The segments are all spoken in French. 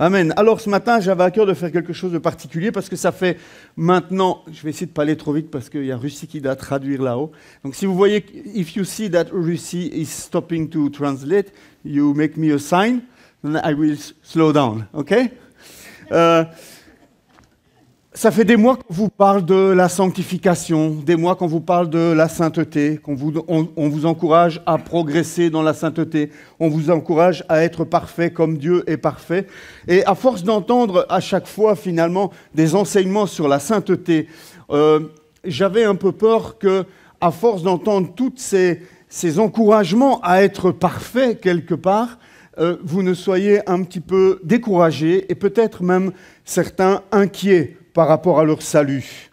Amen. Alors ce matin, j'avais à cœur de faire quelque chose de particulier parce que ça fait maintenant, je vais essayer de pas aller trop vite parce qu'il y a Russie qui doit traduire là-haut. Donc si vous voyez, if you see that Russie is stopping to translate, you make me a sign, then I will slow down. OK euh, ça fait des mois qu'on vous parle de la sanctification, des mois qu'on vous parle de la sainteté, qu'on vous, on, vous encourage à progresser dans la sainteté, on vous encourage à être parfait comme Dieu est parfait. Et à force d'entendre à chaque fois finalement des enseignements sur la sainteté, euh, j'avais un peu peur que, à force d'entendre tous ces, encouragements à être parfait quelque part, euh, vous ne soyez un petit peu découragé et peut-être même certains inquiets par rapport à leur salut.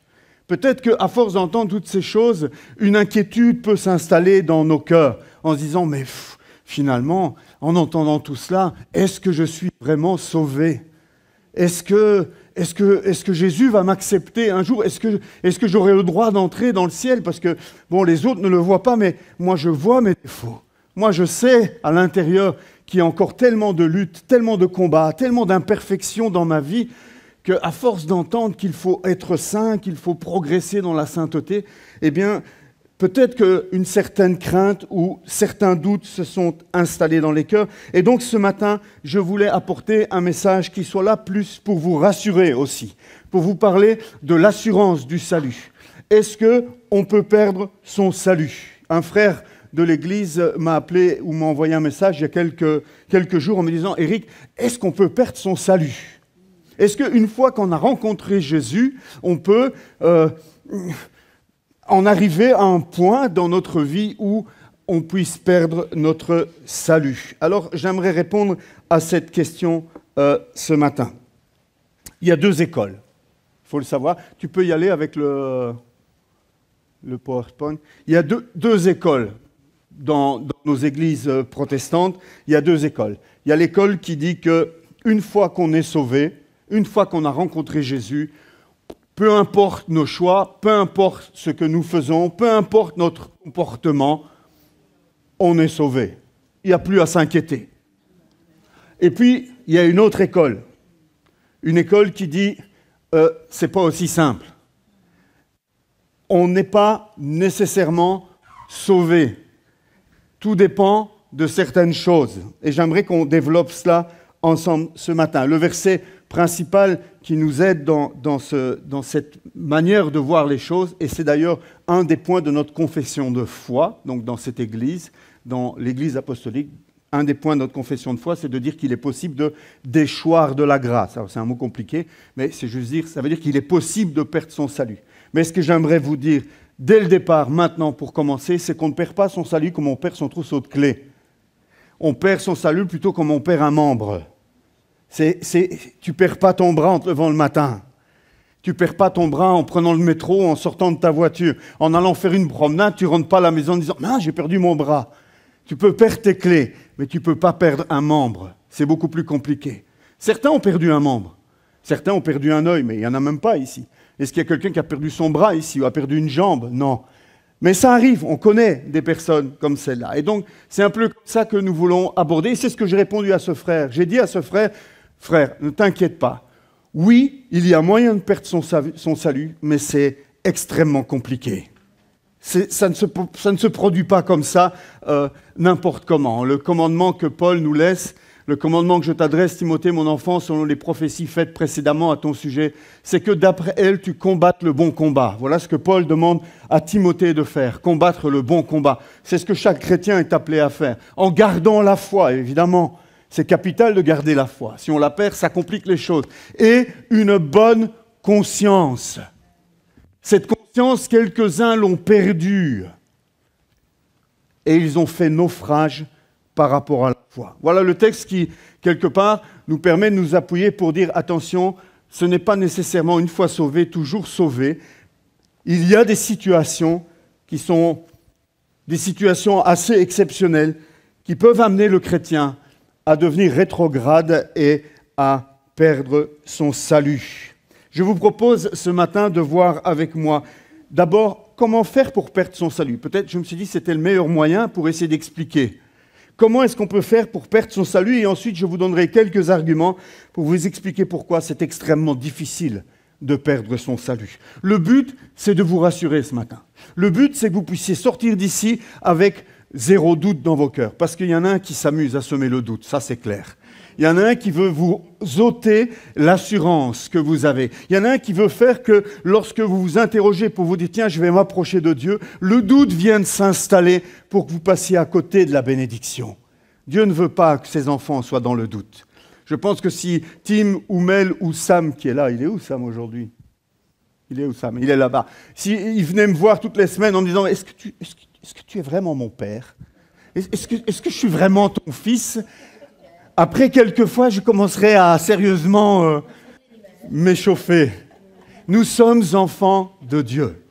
Peut-être qu'à force d'entendre toutes ces choses, une inquiétude peut s'installer dans nos cœurs en se disant, mais finalement, en entendant tout cela, est-ce que je suis vraiment sauvé Est-ce que, est que, que Jésus va m'accepter un jour Est-ce que, est que j'aurai le droit d'entrer dans le ciel Parce que, bon, les autres ne le voient pas, mais moi je vois mes défauts. Moi je sais à l'intérieur qu'il y a encore tellement de luttes, tellement de combats, tellement d'imperfections dans ma vie qu'à force d'entendre qu'il faut être saint, qu'il faut progresser dans la sainteté, eh bien, peut-être qu'une certaine crainte ou certains doutes se sont installés dans les cœurs. Et donc, ce matin, je voulais apporter un message qui soit là plus pour vous rassurer aussi, pour vous parler de l'assurance du salut. Est-ce qu'on peut perdre son salut Un frère de l'Église m'a appelé ou m'a envoyé un message il y a quelques, quelques jours en me disant, Eric, est-ce qu'on peut perdre son salut est-ce qu'une fois qu'on a rencontré Jésus, on peut euh, en arriver à un point dans notre vie où on puisse perdre notre salut Alors j'aimerais répondre à cette question euh, ce matin. Il y a deux écoles, il faut le savoir. Tu peux y aller avec le, PowerPoint. Il y a deux, écoles dans, dans, nos églises euh, protestantes. Il y a deux écoles. Il y a l'école qui dit que une fois qu'on est sauvé, une fois qu'on a rencontré Jésus, peu importe nos choix, peu importe ce que nous faisons, peu importe notre comportement, on est sauvé. Il n'y a plus à s'inquiéter. Et puis, il y a une autre école. Une école qui dit, ce euh, c'est pas aussi simple. On n'est pas nécessairement sauvé. Tout dépend de certaines choses. Et j'aimerais qu'on développe cela ensemble ce matin. Le verset principal qui nous aide dans, cette manière de voir les choses, et c'est d'ailleurs un des points de notre confession de foi, donc dans cette Église, dans l'Église apostolique, un des points de notre confession de foi, c'est de dire qu'il est possible de déchoir de la grâce. c'est un mot compliqué, mais c'est juste dire, ça veut dire qu'il est possible de perdre son salut. Mais ce que j'aimerais vous dire dès le départ, maintenant, pour commencer, c'est qu'on ne perd pas son salut comme on perd son trousseau de clés. On perd son salut plutôt comme on perd un membre. C'est, tu perds pas ton bras en te levant le matin. Tu perds pas ton bras en prenant le métro, en sortant de ta voiture. En allant faire une promenade, tu rentres pas à la maison en disant Non, ah, j'ai perdu mon bras. Tu peux perdre tes clés, mais tu ne peux pas perdre un membre. C'est beaucoup plus compliqué. Certains ont perdu un membre. Certains ont perdu un œil, mais il y en a même pas ici. Est-ce qu'il y a quelqu'un qui a perdu son bras ici ou a perdu une jambe Non. Mais ça arrive, on connaît des personnes comme celle-là. Et donc, c'est un peu ça que nous voulons aborder. C'est ce que j'ai répondu à ce frère. J'ai dit à ce frère, frère, ne t'inquiète pas. Oui, il y a moyen de perdre son, salut, mais c'est extrêmement compliqué. Ça ne, se, produit pas comme ça, euh, n'importe comment. Le commandement que Paul nous laisse, le commandement que je t'adresse, Timothée, mon enfant, selon les prophéties faites précédemment à ton sujet, c'est que d'après elle, tu combattes le bon combat. Voilà ce que Paul demande à Timothée de faire, combattre le bon combat. C'est ce que chaque chrétien est appelé à faire, en gardant la foi, évidemment, c'est capital de garder la foi. Si on la perd, ça complique les choses. Et une bonne conscience. Cette conscience, quelques-uns l'ont perdue. Et ils ont fait naufrage par rapport à la foi. Voilà le texte qui, quelque part, nous permet de nous appuyer pour dire, attention, ce n'est pas nécessairement une fois sauvé, toujours sauvé. Il y a des situations qui sont des situations assez exceptionnelles qui peuvent amener le chrétien à devenir rétrograde et à perdre son salut. Je vous propose ce matin de voir avec moi d'abord comment faire pour perdre son salut. Peut-être je me suis dit c'était le meilleur moyen pour essayer d'expliquer. Comment est-ce qu'on peut faire pour perdre son salut Et ensuite, je vous donnerai quelques arguments pour vous expliquer pourquoi c'est extrêmement difficile de perdre son salut. Le but, c'est de vous rassurer ce matin. Le but, c'est que vous puissiez sortir d'ici avec zéro doute dans vos cœurs. Parce qu'il y en a un qui s'amuse à semer le doute, ça c'est clair. Il y en a un qui veut vous ôter l'assurance que vous avez. Il y en a un qui veut faire que lorsque vous vous interrogez pour vous dire tiens, je vais m'approcher de Dieu, le doute vienne s'installer pour que vous passiez à côté de la bénédiction. Dieu ne veut pas que ses enfants soient dans le doute. Je pense que si Tim ou Mel ou Sam qui est là, il est où Sam aujourd'hui Il est où Sam Il est là-bas. S'il venait me voir toutes les semaines en me disant est-ce que tu, ce est-ce que tu es vraiment mon père Est-ce que, je suis vraiment ton fils Après quelques fois, je commencerai à sérieusement euh, m'échauffer. Nous sommes enfants de Dieu.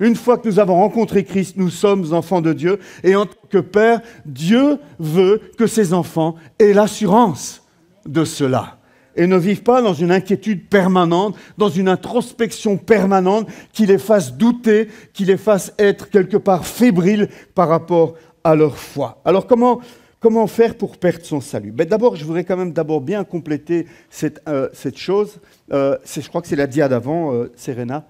Une fois que nous avons rencontré Christ, nous sommes enfants de Dieu. Et en tant que Père, Dieu veut que ses enfants aient l'assurance de cela et ne vivent pas dans une inquiétude permanente, dans une introspection permanente qui les fasse douter, qui les fasse être quelque part fébriles par rapport à leur foi. Alors comment, faire pour perdre son salut ben D'abord, je voudrais quand même d'abord bien compléter cette, euh, chose. Euh, je crois que c'est la diade avant, euh, Serena.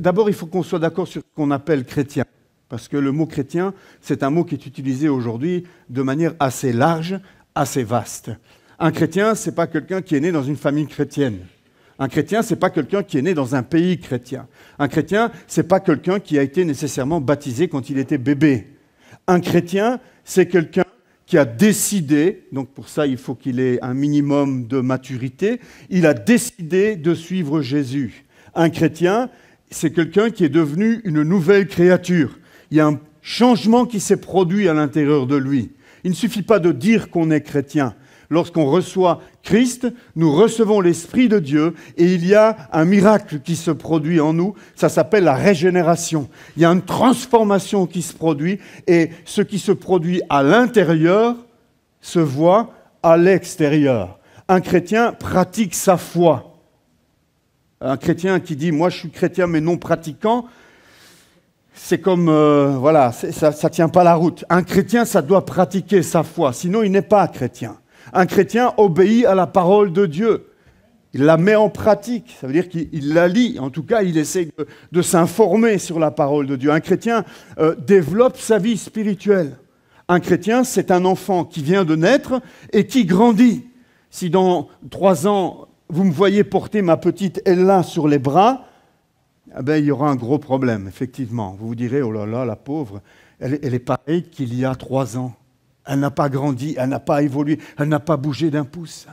D'abord, il faut qu'on soit d'accord sur ce qu'on appelle chrétien. Parce que le mot chrétien, c'est un mot qui est utilisé aujourd'hui de manière assez large, assez vaste. Un chrétien, ce n'est pas quelqu'un qui est né dans une famille chrétienne. Un chrétien, ce n'est pas quelqu'un qui est né dans un pays chrétien. Un chrétien, ce n'est pas quelqu'un qui a été nécessairement baptisé quand il était bébé. Un chrétien, c'est quelqu'un qui a décidé, donc pour ça il faut qu'il ait un minimum de maturité, il a décidé de suivre Jésus. Un chrétien, c'est quelqu'un qui est devenu une nouvelle créature. Il y a un changement qui s'est produit à l'intérieur de lui. Il ne suffit pas de dire qu'on est chrétien. Lorsqu'on reçoit Christ, nous recevons l'Esprit de Dieu et il y a un miracle qui se produit en nous. Ça s'appelle la régénération. Il y a une transformation qui se produit et ce qui se produit à l'intérieur se voit à l'extérieur. Un chrétien pratique sa foi. Un chrétien qui dit moi je suis chrétien mais non pratiquant, c'est comme, euh, voilà, ça ne tient pas la route. Un chrétien, ça doit pratiquer sa foi, sinon il n'est pas chrétien. Un chrétien obéit à la parole de Dieu. Il la met en pratique, ça veut dire qu'il la lit, en tout cas il essaie de, s'informer sur la parole de Dieu. Un chrétien euh, développe sa vie spirituelle. Un chrétien, c'est un enfant qui vient de naître et qui grandit. Si dans trois ans, vous me voyez porter ma petite Ella sur les bras, eh ben, il y aura un gros problème, effectivement. Vous vous direz, oh là là, la pauvre, elle est pareille qu'il y a trois ans. Elle n'a pas grandi, elle n'a pas évolué, elle n'a pas bougé d'un pouce.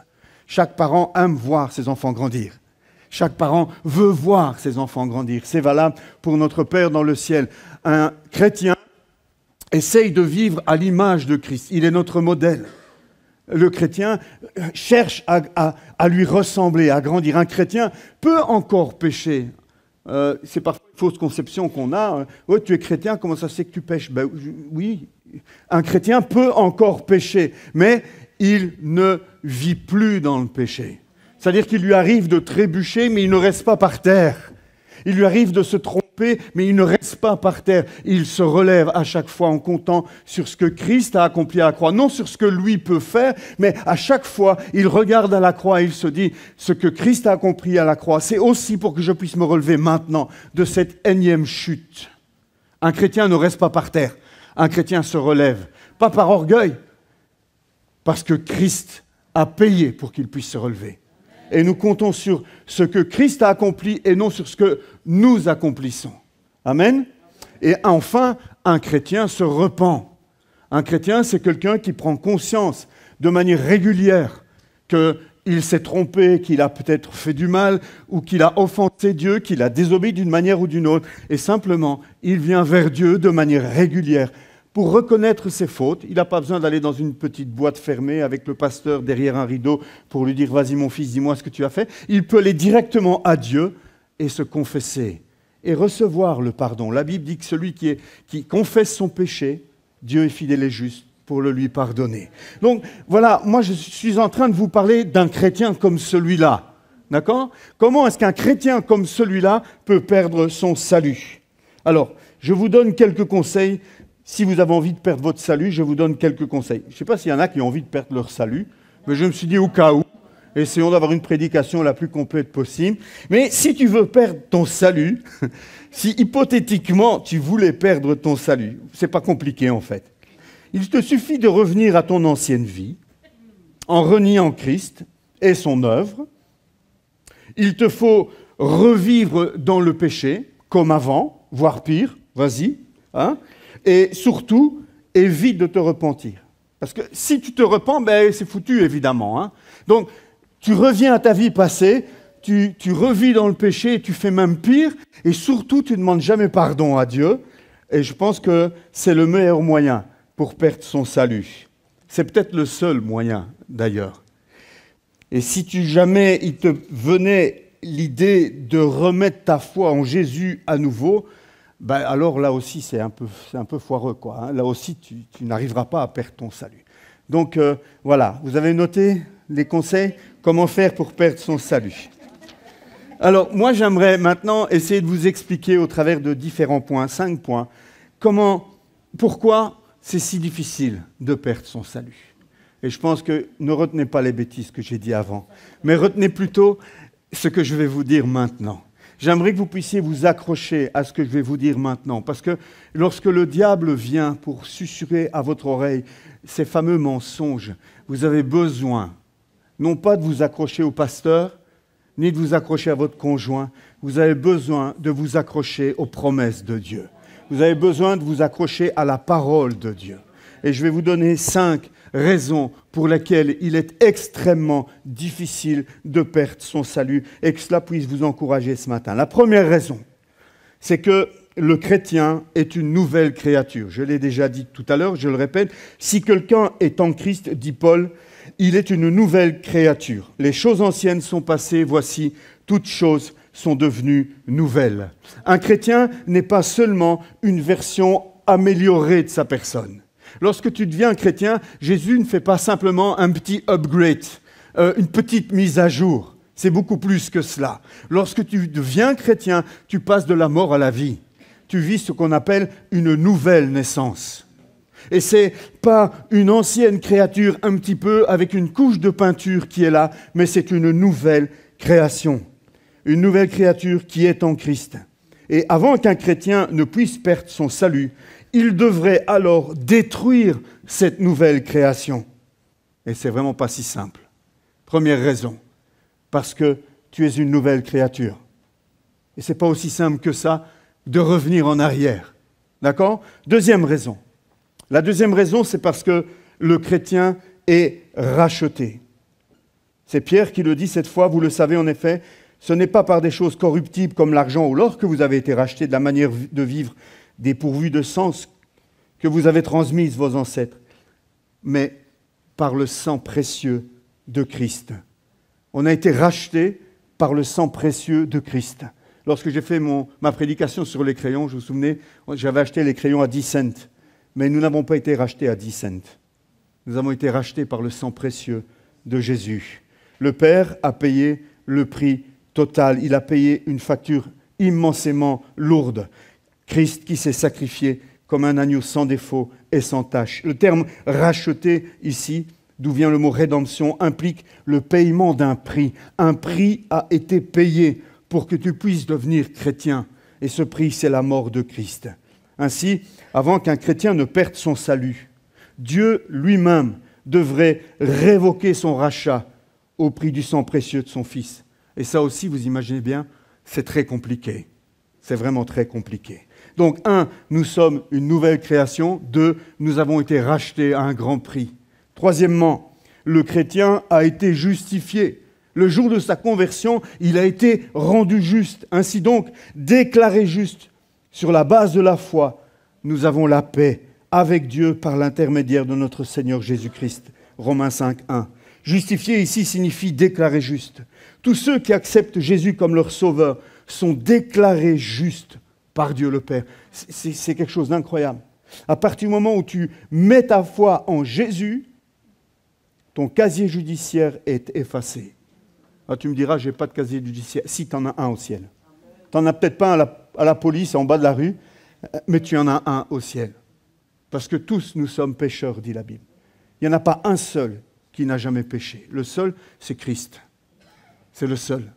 Chaque parent aime voir ses enfants grandir. Chaque parent veut voir ses enfants grandir. C'est valable pour notre Père dans le ciel. Un chrétien essaye de vivre à l'image de Christ. Il est notre modèle. Le chrétien cherche à, lui ressembler, à grandir. Un chrétien peut encore pécher. Euh, c'est parfois une fausse conception qu'on a. Oh, tu es chrétien, comment ça se fait que tu pèches ?» ben, Oui, un chrétien peut encore pécher, mais il ne vit plus dans le péché. C'est-à-dire qu'il lui arrive de trébucher, mais il ne reste pas par terre. Il lui arrive de se tromper, mais il ne reste pas par terre. Il se relève à chaque fois en comptant sur ce que Christ a accompli à la croix, non sur ce que lui peut faire, mais à chaque fois, il regarde à la croix et il se dit, ce que Christ a accompli à la croix, c'est aussi pour que je puisse me relever maintenant de cette énième chute. Un chrétien ne reste pas par terre un chrétien se relève. Pas par orgueil, parce que Christ a payé pour qu'il puisse se relever. Et nous comptons sur ce que Christ a accompli et non sur ce que nous accomplissons. Amen. Et enfin, un chrétien se repent. Un chrétien, c'est quelqu'un qui prend conscience de manière régulière que il s'est trompé, qu'il a peut-être fait du mal, ou qu'il a offensé Dieu, qu'il a désobéi d'une manière ou d'une autre. Et simplement, il vient vers Dieu de manière régulière pour reconnaître ses fautes. Il n'a pas besoin d'aller dans une petite boîte fermée avec le pasteur derrière un rideau pour lui dire Vas-y mon fils, dis-moi ce que tu as fait. Il peut aller directement à Dieu et se confesser et recevoir le pardon. La Bible dit que celui qui, qui confesse son péché, Dieu est fidèle et juste pour le lui pardonner. Donc voilà, moi je suis en train de vous parler d'un chrétien comme celui-là. D'accord Comment est-ce qu'un chrétien comme celui-là peut perdre son salut Alors, je vous donne quelques conseils. Si vous avez envie de perdre votre salut, je vous donne quelques conseils. Je ne sais pas s'il y en a qui ont envie de perdre leur salut, mais je me suis dit au cas où, essayons d'avoir une prédication la plus complète possible. Mais si tu veux perdre ton salut, si hypothétiquement tu voulais perdre ton salut, c'est pas compliqué en fait. Il te suffit de revenir à ton ancienne vie en reniant Christ et son œuvre. Il te faut revivre dans le péché, comme avant, voire pire, vas-y. Hein et surtout, évite de te repentir. Parce que si tu te repens, ben, c'est foutu, évidemment. Hein. Donc, tu reviens à ta vie passée, tu, tu, revis dans le péché, tu fais même pire, et surtout, tu ne demandes jamais pardon à Dieu. Et je pense que c'est le meilleur moyen pour perdre son salut. C'est peut-être le seul moyen, d'ailleurs. Et si jamais il te venait l'idée de remettre ta foi en Jésus à nouveau, ben alors là aussi c'est un peu, un peu foireux. Quoi, hein. Là aussi tu, n'arriveras pas à perdre ton salut. Donc euh, voilà, vous avez noté les conseils Comment faire pour perdre son salut Alors moi j'aimerais maintenant essayer de vous expliquer au travers de différents points, cinq points, comment, pourquoi c'est si difficile de perdre son salut. Et je pense que ne retenez pas les bêtises que j'ai dit avant, mais retenez plutôt ce que je vais vous dire maintenant. J'aimerais que vous puissiez vous accrocher à ce que je vais vous dire maintenant, parce que lorsque le diable vient pour susurrer à votre oreille ces fameux mensonges, vous avez besoin non pas de vous accrocher au pasteur, ni de vous accrocher à votre conjoint, vous avez besoin de vous accrocher aux promesses de Dieu. Vous avez besoin de vous accrocher à la parole de Dieu. Et je vais vous donner cinq raisons pour lesquelles il est extrêmement difficile de perdre son salut et que cela puisse vous encourager ce matin. La première raison, c'est que le chrétien est une nouvelle créature. Je l'ai déjà dit tout à l'heure, je le répète, si quelqu'un est en Christ, dit Paul, il est une nouvelle créature. Les choses anciennes sont passées, voici, toutes choses sont devenues nouvelles. Un chrétien n'est pas seulement une version améliorée de sa personne. Lorsque tu deviens chrétien, Jésus ne fait pas simplement un petit upgrade, euh, une petite mise à jour. C'est beaucoup plus que cela. Lorsque tu deviens chrétien, tu passes de la mort à la vie. Tu vis ce qu'on appelle une nouvelle naissance. Et ce n'est pas une ancienne créature un petit peu avec une couche de peinture qui est là, mais c'est une nouvelle création une nouvelle créature qui est en Christ. Et avant qu'un chrétien ne puisse perdre son salut, il devrait alors détruire cette nouvelle création. Et c'est vraiment pas si simple. Première raison, parce que tu es une nouvelle créature. Et c'est pas aussi simple que ça de revenir en arrière. D'accord Deuxième raison. La deuxième raison, c'est parce que le chrétien est racheté. C'est Pierre qui le dit cette fois, vous le savez en effet, ce n'est pas par des choses corruptibles comme l'argent ou l'or que vous avez été rachetés de la manière de vivre dépourvue de sens que vous avez transmise vos ancêtres, mais par le sang précieux de Christ. On a été rachetés par le sang précieux de Christ. Lorsque j'ai fait ma prédication sur les crayons, je vous souvenez, j'avais acheté les crayons à 10 cents, mais nous n'avons pas été rachetés à 10 cents. Nous avons été rachetés par le sang précieux de Jésus. Le Père a payé le prix Total, Il a payé une facture immensément lourde. Christ qui s'est sacrifié comme un agneau sans défaut et sans tache. Le terme racheté ici, d'où vient le mot rédemption, implique le paiement d'un prix. Un prix a été payé pour que tu puisses devenir chrétien. Et ce prix, c'est la mort de Christ. Ainsi, avant qu'un chrétien ne perde son salut, Dieu lui-même devrait révoquer son rachat au prix du sang précieux de son Fils. Et ça aussi, vous imaginez bien, c'est très compliqué. C'est vraiment très compliqué. Donc, un, nous sommes une nouvelle création. Deux, nous avons été rachetés à un grand prix. Troisièmement, le chrétien a été justifié. Le jour de sa conversion, il a été rendu juste. Ainsi donc, déclaré juste sur la base de la foi, nous avons la paix avec Dieu par l'intermédiaire de notre Seigneur Jésus-Christ. Romains 5, 1. Justifier ici signifie déclarer juste. Tous ceux qui acceptent Jésus comme leur sauveur sont déclarés justes par Dieu le Père. C'est quelque chose d'incroyable. À partir du moment où tu mets ta foi en Jésus, ton casier judiciaire est effacé. Ah, tu me diras, je n'ai pas de casier judiciaire. Si, tu en as un au ciel. Tu n'en as peut-être pas un à la, à la police en bas de la rue, mais tu en as un au ciel. Parce que tous nous sommes pécheurs, dit la Bible. Il n'y en a pas un seul qui n'a jamais péché. Le seul, c'est Christ. C'est le seul.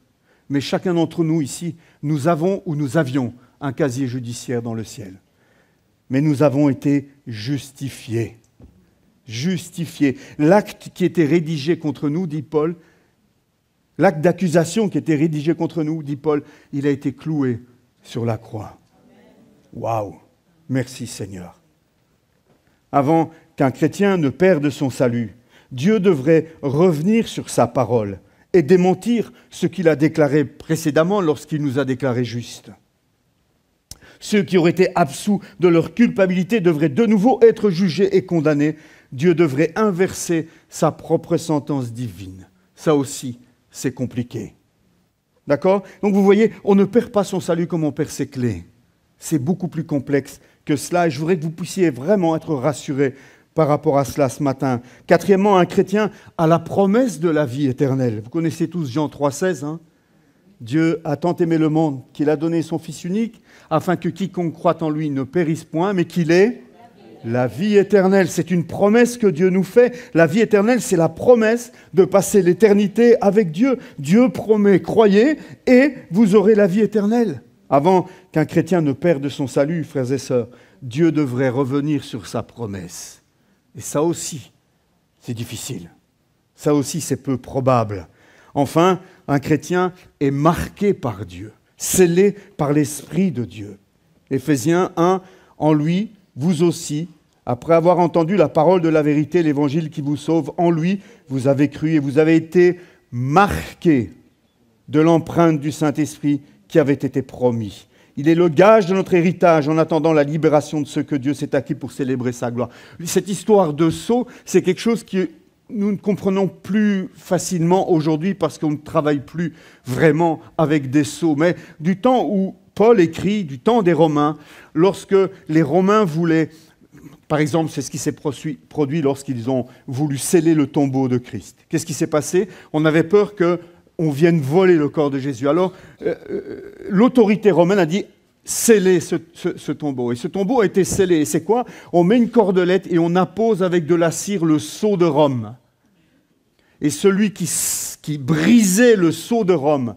Mais chacun d'entre nous ici, nous avons ou nous avions un casier judiciaire dans le ciel. Mais nous avons été justifiés. Justifiés. L'acte qui était rédigé contre nous, dit Paul, l'acte d'accusation qui était rédigé contre nous, dit Paul, il a été cloué sur la croix. Waouh Merci Seigneur. Avant qu'un chrétien ne perde son salut, Dieu devrait revenir sur sa parole et démentir ce qu'il a déclaré précédemment lorsqu'il nous a déclaré juste. Ceux qui auraient été absous de leur culpabilité devraient de nouveau être jugés et condamnés. Dieu devrait inverser sa propre sentence divine. Ça aussi, c'est compliqué. D'accord Donc vous voyez, on ne perd pas son salut comme on perd ses clés. C'est beaucoup plus complexe que cela et je voudrais que vous puissiez vraiment être rassurés par rapport à cela ce matin. Quatrièmement, un chrétien a la promesse de la vie éternelle. Vous connaissez tous Jean 3,16. Hein Dieu a tant aimé le monde qu'il a donné son Fils unique, afin que quiconque croit en lui ne périsse point, mais qu'il ait la vie éternelle. C'est une promesse que Dieu nous fait. La vie éternelle, c'est la promesse de passer l'éternité avec Dieu. Dieu promet, croyez, et vous aurez la vie éternelle. Avant qu'un chrétien ne perde son salut, frères et sœurs, Dieu devrait revenir sur sa promesse. Et ça aussi, c'est difficile. Ça aussi, c'est peu probable. Enfin, un chrétien est marqué par Dieu, scellé par l'Esprit de Dieu. Éphésiens 1, en lui, vous aussi, après avoir entendu la parole de la vérité, l'évangile qui vous sauve, en lui, vous avez cru et vous avez été marqué de l'empreinte du Saint-Esprit qui avait été promis. Il est le gage de notre héritage en attendant la libération de ce que Dieu s'est acquis pour célébrer sa gloire. Cette histoire de sceau, c'est quelque chose que nous ne comprenons plus facilement aujourd'hui parce qu'on ne travaille plus vraiment avec des sceaux. Mais du temps où Paul écrit, du temps des Romains, lorsque les Romains voulaient, par exemple, c'est ce qui s'est produit lorsqu'ils ont voulu sceller le tombeau de Christ. Qu'est-ce qui s'est passé On avait peur que on vienne voler le corps de Jésus. Alors, euh, euh, l'autorité romaine a dit scellez ce, tombeau. Et ce tombeau a été scellé. Et c'est quoi On met une cordelette et on impose avec de la cire le sceau de Rome. Et celui qui, brisait le sceau de Rome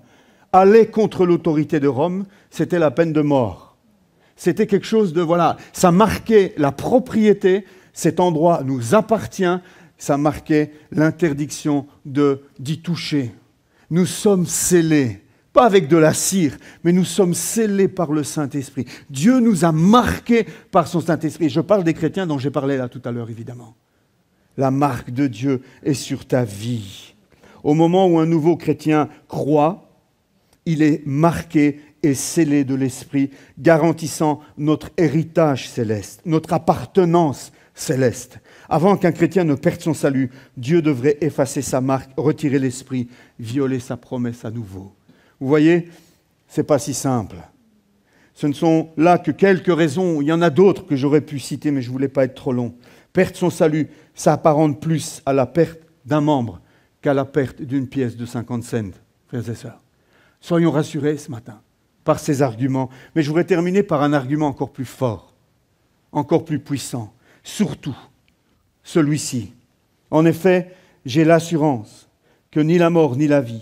allait contre l'autorité de Rome, c'était la peine de mort. C'était quelque chose de, voilà, ça marquait la propriété, cet endroit nous appartient, ça marquait l'interdiction de d'y toucher nous sommes scellés, pas avec de la cire, mais nous sommes scellés par le Saint-Esprit. Dieu nous a marqués par son Saint-Esprit. Je parle des chrétiens dont j'ai parlé là tout à l'heure, évidemment. La marque de Dieu est sur ta vie. Au moment où un nouveau chrétien croit, il est marqué et scellé de l'Esprit, garantissant notre héritage céleste, notre appartenance céleste. Avant qu'un chrétien ne perde son salut, Dieu devrait effacer sa marque, retirer l'esprit, violer sa promesse à nouveau. Vous voyez, ce n'est pas si simple. Ce ne sont là que quelques raisons, il y en a d'autres que j'aurais pu citer, mais je ne voulais pas être trop long. Perdre son salut, ça apparente plus à la perte d'un membre qu'à la perte d'une pièce de 50 cents, frères et sœurs. Soyons rassurés ce matin par ces arguments, mais je voudrais terminer par un argument encore plus fort, encore plus puissant. Surtout, celui-ci. En effet, j'ai l'assurance que ni la mort, ni la vie,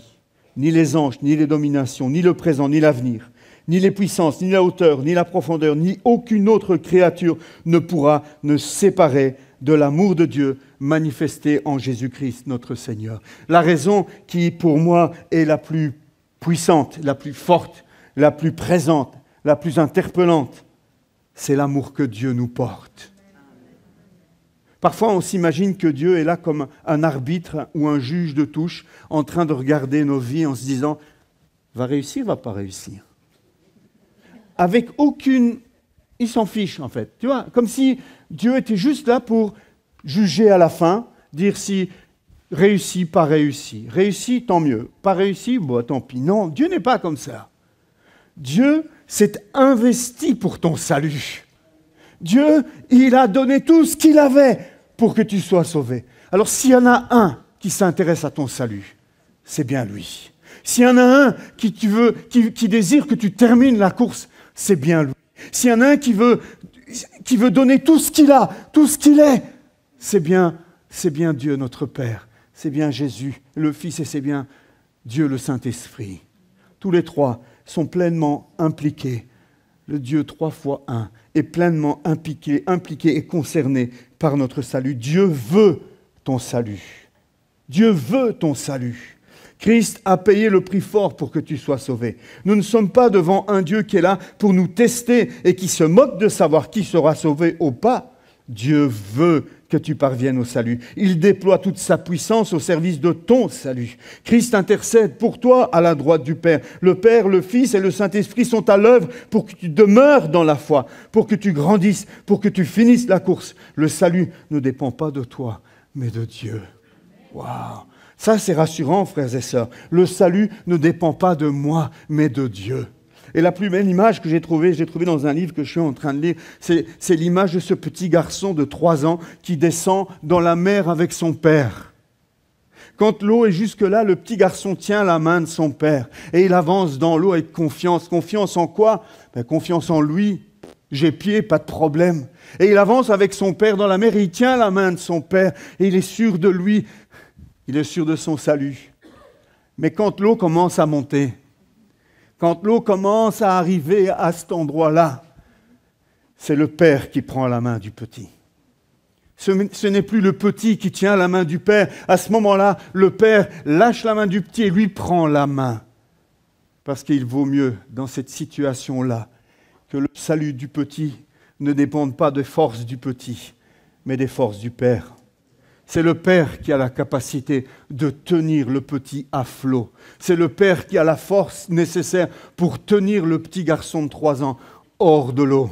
ni les anges, ni les dominations, ni le présent, ni l'avenir, ni les puissances, ni la hauteur, ni la profondeur, ni aucune autre créature ne pourra ne séparer de l'amour de Dieu manifesté en Jésus-Christ notre Seigneur. La raison qui, pour moi, est la plus puissante, la plus forte, la plus présente, la plus interpellante, c'est l'amour que Dieu nous porte. Parfois, on s'imagine que Dieu est là comme un arbitre ou un juge de touche en train de regarder nos vies en se disant va réussir, va pas réussir. Avec aucune. Il s'en fiche, en fait. Tu vois, comme si Dieu était juste là pour juger à la fin, dire si réussi, pas réussi. Réussi, tant mieux. Pas réussi, bon, tant pis. Non, Dieu n'est pas comme ça. Dieu s'est investi pour ton salut. Dieu, il a donné tout ce qu'il avait pour que tu sois sauvé. Alors s'il y en a un qui s'intéresse à ton salut, c'est bien lui. S'il y en a un qui, désire que tu termines la course, c'est bien lui. S'il y en a un qui veut, qui veut donner tout ce qu'il a, tout ce qu'il est, c'est bien, c'est bien Dieu notre Père, c'est bien Jésus, le Fils et c'est bien Dieu le Saint-Esprit. Tous les trois sont pleinement impliqués. Le Dieu trois fois un, est pleinement impliqué, impliqué et concerné par notre salut. Dieu veut ton salut. Dieu veut ton salut. Christ a payé le prix fort pour que tu sois sauvé. Nous ne sommes pas devant un Dieu qui est là pour nous tester et qui se moque de savoir qui sera sauvé ou pas. Dieu veut que tu parviennes au salut. Il déploie toute sa puissance au service de ton salut. Christ intercède pour toi à la droite du Père. Le Père, le Fils et le Saint-Esprit sont à l'œuvre pour que tu demeures dans la foi, pour que tu grandisses, pour que tu finisses la course. Le salut ne dépend pas de toi, mais de Dieu. Waouh Ça, c'est rassurant, frères et sœurs. Le salut ne dépend pas de moi, mais de Dieu. Et la plus belle image que j'ai trouvée, j'ai trouvée dans un livre que je suis en train de lire, c'est l'image de ce petit garçon de 3 ans qui descend dans la mer avec son père. Quand l'eau est jusque-là, le petit garçon tient la main de son père et il avance dans l'eau avec confiance. Confiance en quoi ben, Confiance en lui. J'ai pied, pas de problème. Et il avance avec son père dans la mer il tient la main de son père et il est sûr de lui. Il est sûr de son salut. Mais quand l'eau commence à monter, quand l'eau commence à arriver à cet endroit-là, c'est le Père qui prend la main du petit. Ce, n'est plus le petit qui tient la main du Père. À ce moment-là, le Père lâche la main du petit et lui prend la main. Parce qu'il vaut mieux, dans cette situation-là, que le salut du petit ne dépende pas des forces du petit, mais des forces du Père. C'est le Père qui a la capacité de tenir le petit à flot. C'est le Père qui a la force nécessaire pour tenir le petit garçon de trois ans hors de l'eau.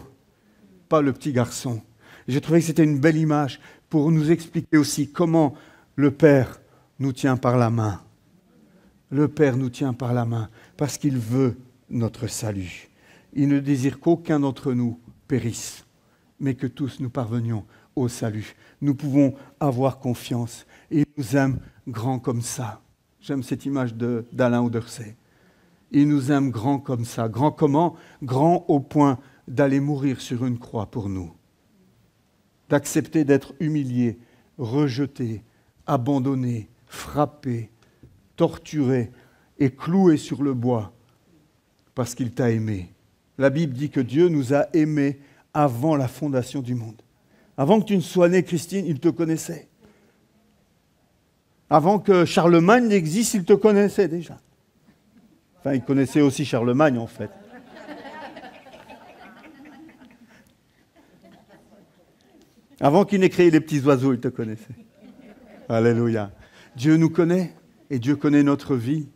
Pas le petit garçon. J'ai trouvé que c'était une belle image pour nous expliquer aussi comment le Père nous tient par la main. Le Père nous tient par la main parce qu'il veut notre salut. Il ne désire qu'aucun d'entre nous périsse, mais que tous nous parvenions au salut nous pouvons avoir confiance. il nous aime grand comme ça. J'aime cette image d'Alain Ouderset. Il nous aime grand comme ça. Grand comment Grand au point d'aller mourir sur une croix pour nous. D'accepter d'être humilié, rejeté, abandonné, frappé, torturé et cloué sur le bois parce qu'il t'a aimé. La Bible dit que Dieu nous a aimés avant la fondation du monde. Avant que tu ne sois née, Christine, il te connaissait. Avant que Charlemagne n'existe, il te connaissait déjà. Enfin, il connaissait aussi Charlemagne, en fait. Avant qu'il n'ait créé les petits oiseaux, il te connaissait. Alléluia. Dieu nous connaît et Dieu connaît notre vie.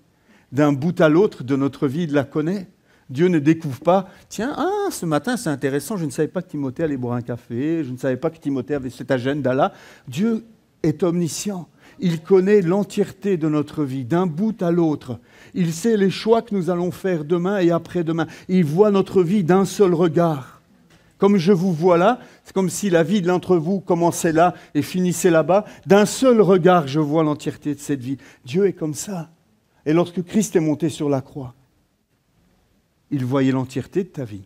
D'un bout à l'autre de notre vie, il la connaît. Dieu ne découvre pas, tiens, ah, ce matin c'est intéressant, je ne savais pas que Timothée allait boire un café, je ne savais pas que Timothée avait cet agenda-là. Dieu est omniscient. Il connaît l'entièreté de notre vie, d'un bout à l'autre. Il sait les choix que nous allons faire demain et après-demain. Il voit notre vie d'un seul regard. Comme je vous vois là, c'est comme si la vie de l'entre vous commençait là et finissait là-bas. D'un seul regard, je vois l'entièreté de cette vie. Dieu est comme ça. Et lorsque Christ est monté sur la croix, il voyait l'entièreté de ta vie.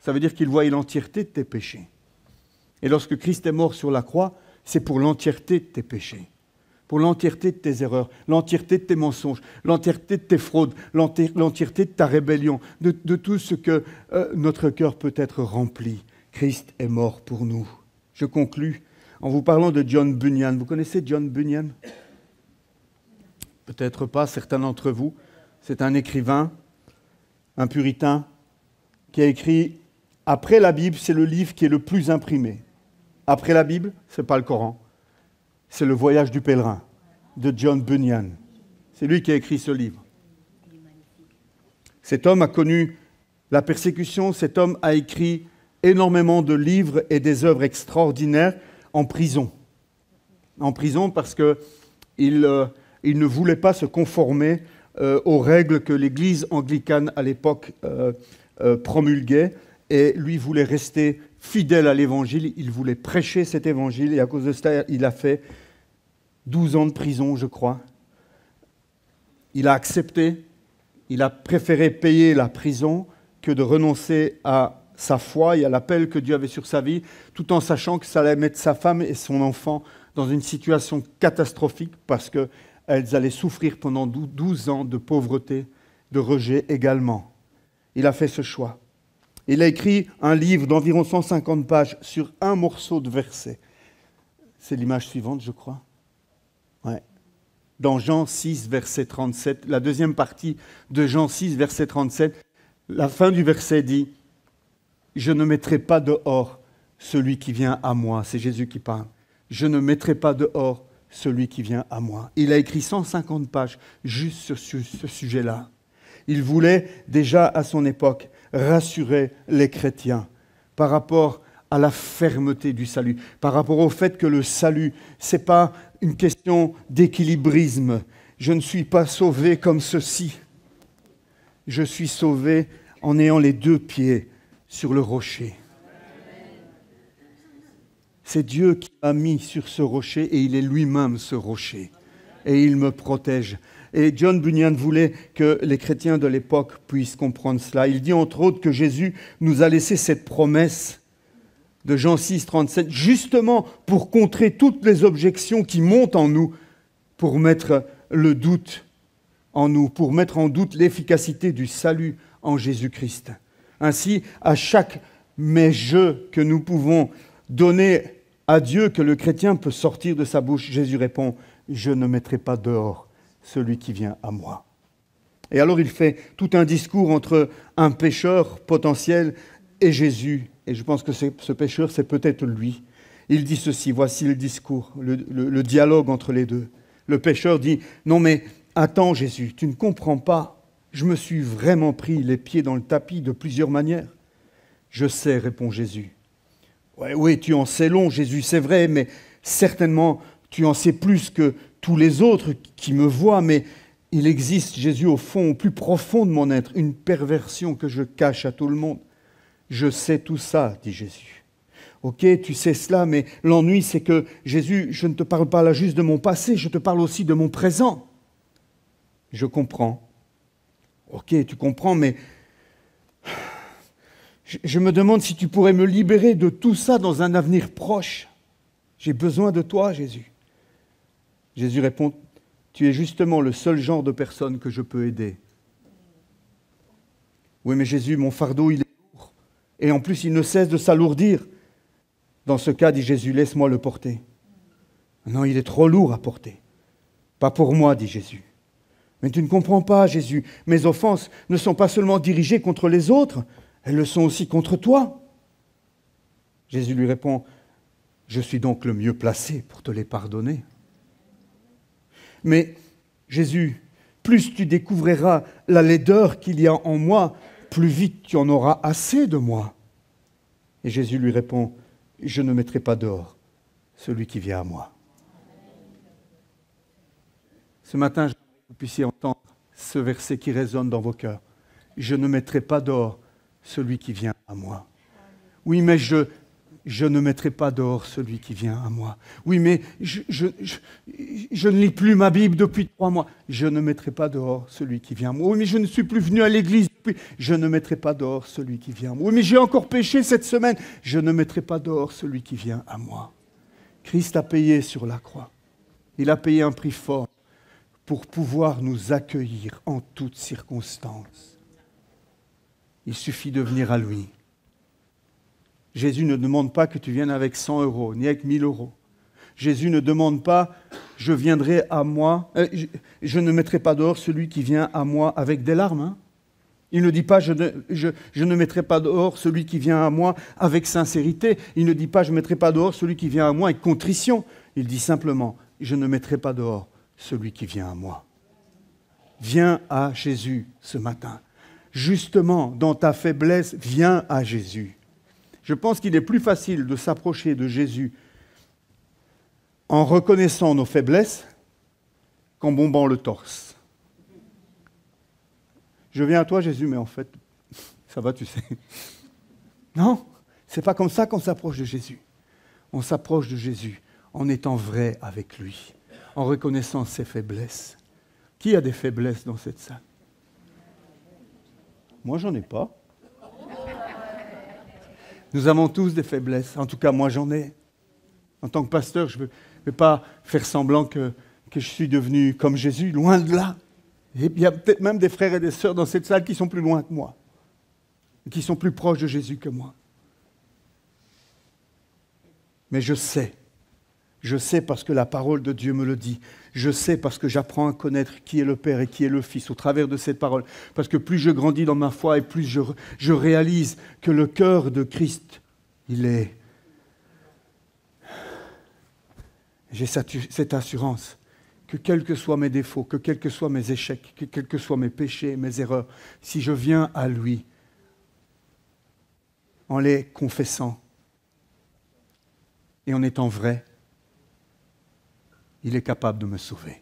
Ça veut dire qu'il voyait l'entièreté de tes péchés. Et lorsque Christ est mort sur la croix, c'est pour l'entièreté de tes péchés, pour l'entièreté de tes erreurs, l'entièreté de tes mensonges, l'entièreté de tes fraudes, l'entièreté de ta rébellion, de, tout ce que euh, notre cœur peut être rempli. Christ est mort pour nous. Je conclus en vous parlant de John Bunyan. Vous connaissez John Bunyan Peut-être pas certains d'entre vous. C'est un écrivain un puritain, qui a écrit Après la Bible, c'est le livre qui est le plus imprimé. Après la Bible, ce n'est pas le Coran, c'est le voyage du pèlerin de John Bunyan. C'est lui qui a écrit ce livre. Cet homme a connu la persécution, cet homme a écrit énormément de livres et des œuvres extraordinaires en prison. En prison parce qu'il euh, ne voulait pas se conformer euh, aux règles que l'Église anglicane à l'époque euh, euh, promulguait. Et lui voulait rester fidèle à l'Évangile, il voulait prêcher cet Évangile, et à cause de cela, il a fait 12 ans de prison, je crois. Il a accepté, il a préféré payer la prison que de renoncer à sa foi et à l'appel que Dieu avait sur sa vie, tout en sachant que ça allait mettre sa femme et son enfant dans une situation catastrophique parce que elles allaient souffrir pendant 12 ans de pauvreté, de rejet également. Il a fait ce choix. Il a écrit un livre d'environ 150 pages sur un morceau de verset. C'est l'image suivante, je crois. Dans Jean 6, verset 37, la deuxième partie de Jean 6, verset 37, la fin du verset dit Je ne mettrai pas dehors celui qui vient à moi. C'est Jésus qui parle. Je ne mettrai pas dehors celui qui vient à moi. Il a écrit 150 pages juste sur ce sujet-là. Il voulait déjà à son époque rassurer les chrétiens par rapport à la fermeté du salut, par rapport au fait que le salut, ce n'est pas une question d'équilibrisme. Je ne suis pas sauvé comme ceci. Je suis sauvé en ayant les deux pieds sur le rocher. C'est Dieu qui m'a mis sur ce rocher et il est lui-même ce rocher. Et il me protège. Et John Bunyan voulait que les chrétiens de l'époque puissent comprendre cela. Il dit entre autres que Jésus nous a laissé cette promesse de Jean 6, 37, justement pour contrer toutes les objections qui montent en nous, pour mettre le doute en nous, pour mettre en doute l'efficacité du salut en Jésus-Christ. Ainsi, à chaque mais je que nous pouvons donner à que le chrétien peut sortir de sa bouche, Jésus répond, je ne mettrai pas dehors celui qui vient à moi. Et alors il fait tout un discours entre un pécheur potentiel et Jésus. Et je pense que ce pêcheur, c'est peut-être lui. Il dit ceci, voici le discours, le, dialogue entre les deux. Le pécheur dit, non mais attends Jésus, tu ne comprends pas, je me suis vraiment pris les pieds dans le tapis de plusieurs manières. Je sais, répond Jésus, Ouais, oui, tu en sais long, Jésus, c'est vrai, mais certainement tu en sais plus que tous les autres qui me voient, mais il existe, Jésus, au fond, au plus profond de mon être, une perversion que je cache à tout le monde. Je sais tout ça, dit Jésus. Ok, tu sais cela, mais l'ennui, c'est que Jésus, je ne te parle pas là juste de mon passé, je te parle aussi de mon présent. Je comprends. Ok, tu comprends, mais je me demande si tu pourrais me libérer de tout ça dans un avenir proche. J'ai besoin de toi, Jésus. Jésus répond, tu es justement le seul genre de personne que je peux aider. Oui, mais Jésus, mon fardeau, il est lourd. Et en plus, il ne cesse de s'alourdir. Dans ce cas, dit Jésus, laisse-moi le porter. Non, il est trop lourd à porter. Pas pour moi, dit Jésus. Mais tu ne comprends pas, Jésus. Mes offenses ne sont pas seulement dirigées contre les autres, elles le sont aussi contre toi. Jésus lui répond, je suis donc le mieux placé pour te les pardonner. Mais Jésus, plus tu découvriras la laideur qu'il y a en moi, plus vite tu en auras assez de moi. Et Jésus lui répond, je ne mettrai pas d'or celui qui vient à moi. Ce matin, je que vous puissiez entendre ce verset qui résonne dans vos cœurs. Je ne mettrai pas d'or celui qui vient à moi. Oui, mais je, je ne mettrai pas dehors celui qui vient à moi. Oui, mais je, je, ne lis plus ma Bible depuis trois mois. Je ne mettrai pas dehors celui qui vient à moi. Oui, mais je ne suis plus venu à l'église depuis. Je ne mettrai pas dehors celui qui vient à moi. Oui, mais j'ai encore péché cette semaine. Je ne mettrai pas dehors celui qui vient à moi. Christ a payé sur la croix. Il a payé un prix fort pour pouvoir nous accueillir en toutes circonstances. Il suffit de venir à lui. Jésus ne demande pas que tu viennes avec 100 euros, ni avec 1000 euros. Jésus ne demande pas je viendrai à moi, euh, je, ne mettrai pas dehors celui qui vient à moi avec des larmes. Hein. Il ne dit pas je ne, je, je ne, mettrai pas dehors celui qui vient à moi avec sincérité. Il ne dit pas je ne mettrai pas dehors celui qui vient à moi avec contrition. Il dit simplement je ne mettrai pas dehors celui qui vient à moi. Viens à Jésus ce matin justement, dans ta faiblesse, viens à Jésus. Je pense qu'il est plus facile de s'approcher de Jésus en reconnaissant nos faiblesses qu'en bombant le torse. Je viens à toi, Jésus, mais en fait, ça va, tu sais. Non, c'est pas comme ça qu'on s'approche de Jésus. On s'approche de Jésus en étant vrai avec lui, en reconnaissant ses faiblesses. Qui a des faiblesses dans cette salle moi, j'en ai pas. Nous avons tous des faiblesses. En tout cas, moi, j'en ai. En tant que pasteur, je ne vais pas faire semblant que, je suis devenu comme Jésus, loin de là. il y a peut-être même des frères et des sœurs dans cette salle qui sont plus loin que moi, qui sont plus proches de Jésus que moi. Mais je sais, je sais parce que la parole de Dieu me le dit, je sais parce que j'apprends à connaître qui est le Père et qui est le Fils au travers de cette parole. Parce que plus je grandis dans ma foi et plus je, je réalise que le cœur de Christ, il est... J'ai cette assurance que quels que soient mes défauts, que quels que soient mes échecs, que quels que soient mes péchés, mes erreurs, si je viens à lui en les confessant et en étant vrai, il est capable de me sauver.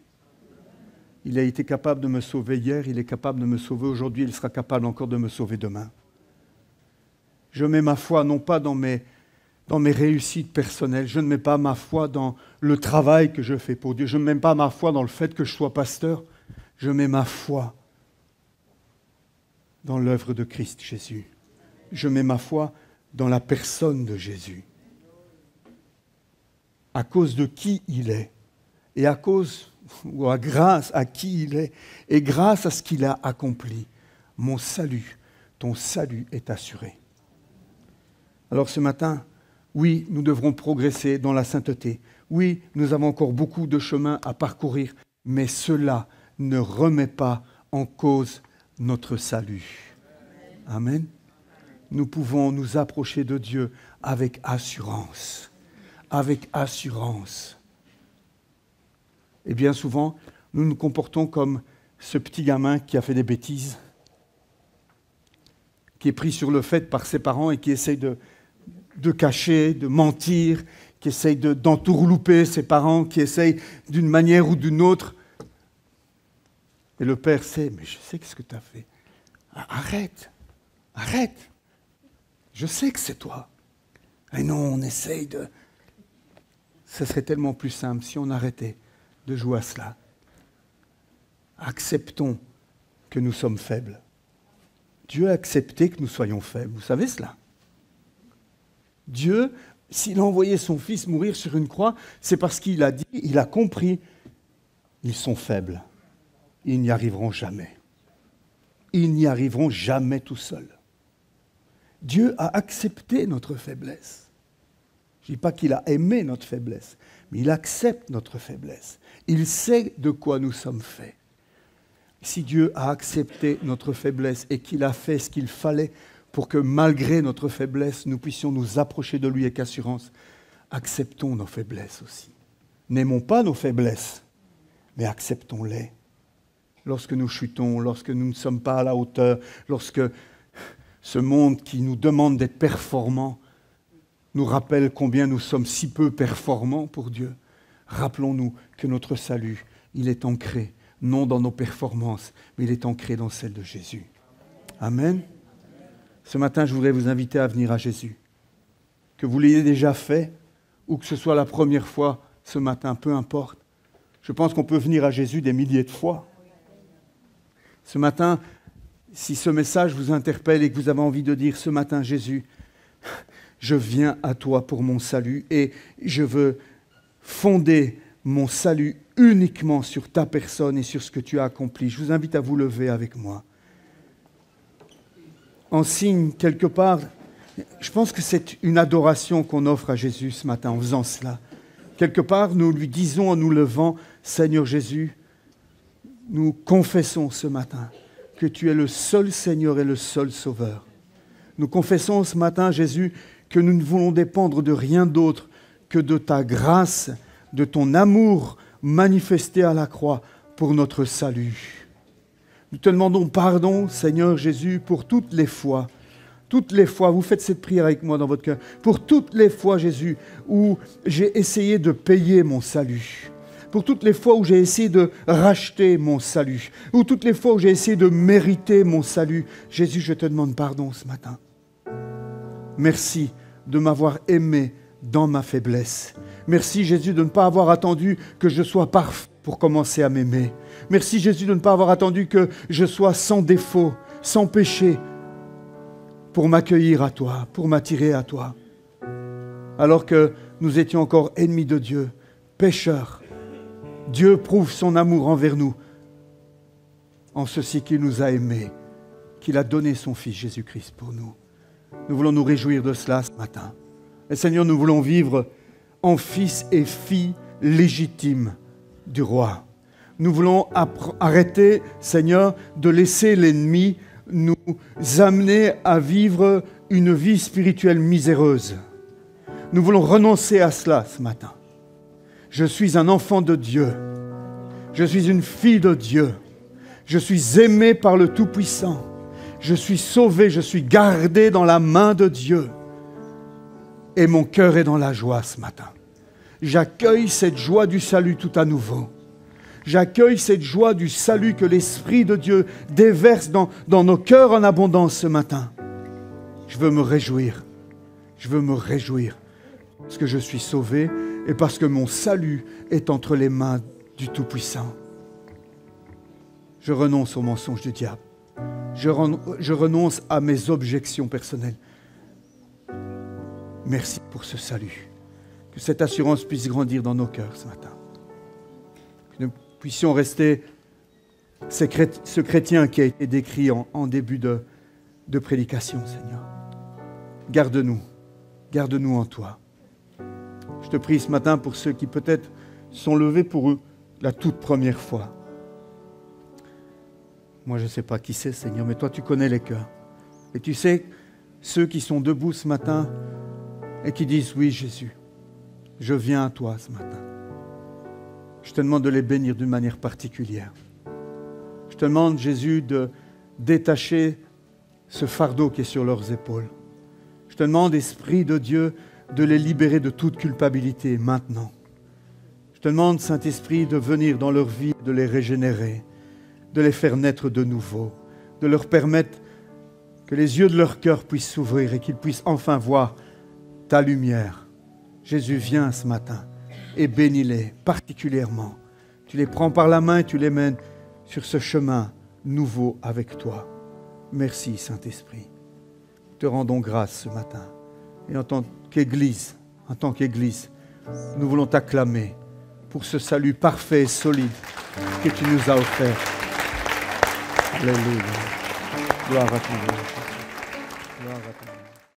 Il a été capable de me sauver hier, il est capable de me sauver aujourd'hui, il sera capable encore de me sauver demain. Je mets ma foi non pas dans mes, dans mes réussites personnelles, je ne mets pas ma foi dans le travail que je fais pour Dieu, je ne mets pas ma foi dans le fait que je sois pasteur, je mets ma foi dans l'œuvre de Christ Jésus. Je mets ma foi dans la personne de Jésus, à cause de qui il est et à cause ou à grâce à qui il est et grâce à ce qu'il a accompli, mon salut, ton salut est assuré. Alors ce matin, oui, nous devrons progresser dans la sainteté. Oui, nous avons encore beaucoup de chemin à parcourir, mais cela ne remet pas en cause notre salut. Amen. Nous pouvons nous approcher de Dieu avec assurance, avec assurance et bien souvent, nous nous comportons comme ce petit gamin qui a fait des bêtises, qui est pris sur le fait par ses parents et qui essaye de, de cacher, de mentir, qui essaye d'entourlouper ses parents, qui essaye d'une manière ou d'une autre. Et le père sait, mais je sais ce que tu as fait. Ah, arrête, arrête. Je sais que c'est toi. Et non, on essaye de... Ce serait tellement plus simple si on arrêtait de jouer à cela. Acceptons que nous sommes faibles. Dieu a accepté que nous soyons faibles, vous savez cela. Dieu, s'il a envoyé son fils mourir sur une croix, c'est parce qu'il a dit, il a compris, ils sont faibles, ils n'y arriveront jamais. Ils n'y arriveront jamais tout seuls. Dieu a accepté notre faiblesse. Je ne dis pas qu'il a aimé notre faiblesse, il accepte notre faiblesse. Il sait de quoi nous sommes faits. Si Dieu a accepté notre faiblesse et qu'il a fait ce qu'il fallait pour que malgré notre faiblesse, nous puissions nous approcher de lui avec assurance, acceptons nos faiblesses aussi. N'aimons pas nos faiblesses, mais acceptons-les. Lorsque nous chutons, lorsque nous ne sommes pas à la hauteur, lorsque ce monde qui nous demande d'être performants nous rappelle combien nous sommes si peu performants pour Dieu, rappelons-nous que notre salut, il est ancré, non dans nos performances, mais il est ancré dans celle de Jésus. Amen. Ce matin, je voudrais vous inviter à venir à Jésus. Que vous l'ayez déjà fait ou que ce soit la première fois ce matin, peu importe. Je pense qu'on peut venir à Jésus des milliers de fois. Ce matin, si ce message vous interpelle et que vous avez envie de dire ce matin, Jésus, je viens à toi pour mon salut et je veux fonder mon salut uniquement sur ta personne et sur ce que tu as accompli. Je vous invite à vous lever avec moi. En signe, quelque part, je pense que c'est une adoration qu'on offre à Jésus ce matin en faisant cela. Quelque part, nous lui disons en nous levant, Seigneur Jésus, nous confessons ce matin que tu es le seul Seigneur et le seul Sauveur. Nous confessons ce matin, Jésus, que nous ne voulons dépendre de rien d'autre que de ta grâce, de ton amour manifesté à la croix pour notre salut. Nous te demandons pardon, Seigneur Jésus, pour toutes les fois, toutes les fois, vous faites cette prière avec moi dans votre cœur, pour toutes les fois, Jésus, où j'ai essayé de payer mon salut, pour toutes les fois où j'ai essayé de racheter mon salut, ou toutes les fois où j'ai essayé de mériter mon salut, Jésus, je te demande pardon ce matin. Merci de m'avoir aimé dans ma faiblesse. Merci Jésus de ne pas avoir attendu que je sois parfait pour commencer à m'aimer. Merci Jésus de ne pas avoir attendu que je sois sans défaut, sans péché, pour m'accueillir à toi, pour m'attirer à toi. Alors que nous étions encore ennemis de Dieu, pécheurs, Dieu prouve son amour envers nous en ceci qu'il nous a aimés, qu'il a donné son Fils Jésus-Christ pour nous. Nous voulons nous réjouir de cela ce matin. Et Seigneur, nous voulons vivre en fils et filles légitimes du roi. Nous voulons arrêter, Seigneur, de laisser l'ennemi nous amener à vivre une vie spirituelle miséreuse. Nous voulons renoncer à cela ce matin. Je suis un enfant de Dieu. Je suis une fille de Dieu. Je suis aimé par le Tout-Puissant je suis sauvé, je suis gardé dans la main de Dieu. Et mon cœur est dans la joie ce matin. J'accueille cette joie du salut tout à nouveau. J'accueille cette joie du salut que l'Esprit de Dieu déverse dans, nos cœurs en abondance ce matin. Je veux me réjouir. Je veux me réjouir parce que je suis sauvé et parce que mon salut est entre les mains du Tout-Puissant. Je renonce au mensonge du diable. Je, renonce à mes objections personnelles. Merci pour ce salut. Que cette assurance puisse grandir dans nos cœurs ce matin. Que nous puissions rester ce chrétien qui a été décrit en, début de, de prédication, Seigneur. Garde-nous, garde-nous en toi. Je te prie ce matin pour ceux qui peut-être sont levés pour eux la toute première fois. Moi, je ne sais pas qui c'est, Seigneur, mais toi, tu connais les cœurs. Et tu sais, ceux qui sont debout ce matin et qui disent, oui, Jésus, je viens à toi ce matin. Je te demande de les bénir d'une manière particulière. Je te demande, Jésus, de détacher ce fardeau qui est sur leurs épaules. Je te demande, Esprit de Dieu, de les libérer de toute culpabilité maintenant. Je te demande, Saint-Esprit, de venir dans leur vie, de les régénérer de les faire naître de nouveau, de leur permettre que les yeux de leur cœur puissent s'ouvrir et qu'ils puissent enfin voir ta lumière. Jésus vient ce matin et bénis-les particulièrement. Tu les prends par la main et tu les mènes sur ce chemin nouveau avec toi. Merci Saint-Esprit. Te rendons grâce ce matin. Et en tant qu'Église, en tant qu'Église, nous voulons t'acclamer pour ce salut parfait et solide que tu nous as offert. Aleluia. Glória a Deus.